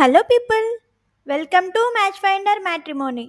hello people welcome to match finder matrimony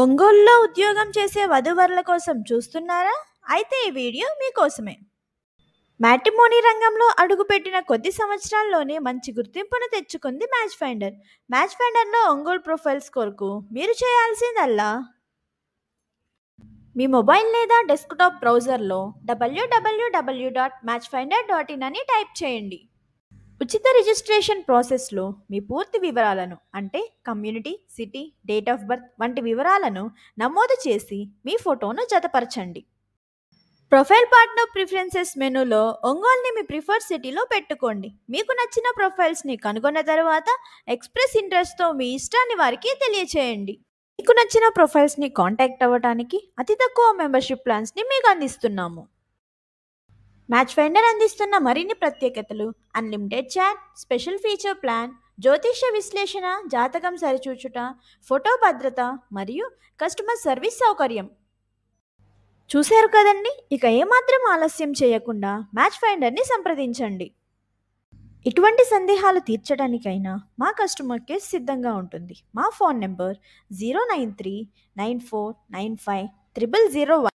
ఒంగోలులో ఉద్యోగం చేసే వధువరుల కోసం చూస్తున్నారా అయితే ఈ వీడియో మీకోసమే మ్యాట్రిమోనీ రంగంలో అడుగుపెట్టిన కొద్ది సంవత్సరాల్లోనే మంచి గుర్తింపును తెచ్చుకుంది మ్యాచ్ ఫైండర్ మ్యాచ్ ఫైండర్లో ఒంగోలు ప్రొఫైల్స్ కొరకు మీరు చేయాల్సిందల్లా మీ మొబైల్ లేదా డెస్క్టాప్ బ్రౌజర్లో W W W dot match finder dot in అని టైప్ చేయండి ఉచిత రిజిస్ట్రేషన్ ప్రాసెస్లో మీ పూర్తి వివరాలను అంటే community city date of birth వంటి వివరాలను నమోదు చేసి మీ ఫోటోను జతపరచండి ప్రొఫైల్ పార్ట్నర్ ప్రిఫరెన్సెస్ మెనూలో ఒంగోల్ని మీ ప్రిఫర్డ్ సిటీలో పెట్టుకోండి మీకు నచ్చిన ప్రొఫైల్స్ని కనుగొన్న తర్వాత ఎక్స్ప్రెస్ ఇంట్రెస్ట్తో మీ ఇష్టాన్ని వారికి తెలియచేయండి మీకు నచ్చిన ప్రొఫైల్స్ని కాంటాక్ట్ అవ్వడానికి అతి తక్కువ మెంబర్షిప్ ప్లాన్స్ని మీకు అందిస్తున్నాము మ్యాచ్ ఫైండర్ అందిస్తున్న మరిన్ని ప్రత్యేకతలు unlimited chat special feature plan జ్యోతిష్య విశ్లేషణ జాతకం సరిచూచుట ఫోటో భద్రత మరియు కస్టమర్ సర్వీస్ సౌకర్యం చూశారు కదండి ఇక ఏమాత్రం ఆలస్యం చేయకుండా మ్యాచ్ ఫైండర్ని సంప్రదించండి ఇటువంటి సందేహాలు తీర్చడానికైనా మా కస్టమర్ కేర్ సిద్ధంగా ఉంటుంది మా phone number zero nine three nine four nine five triple zero one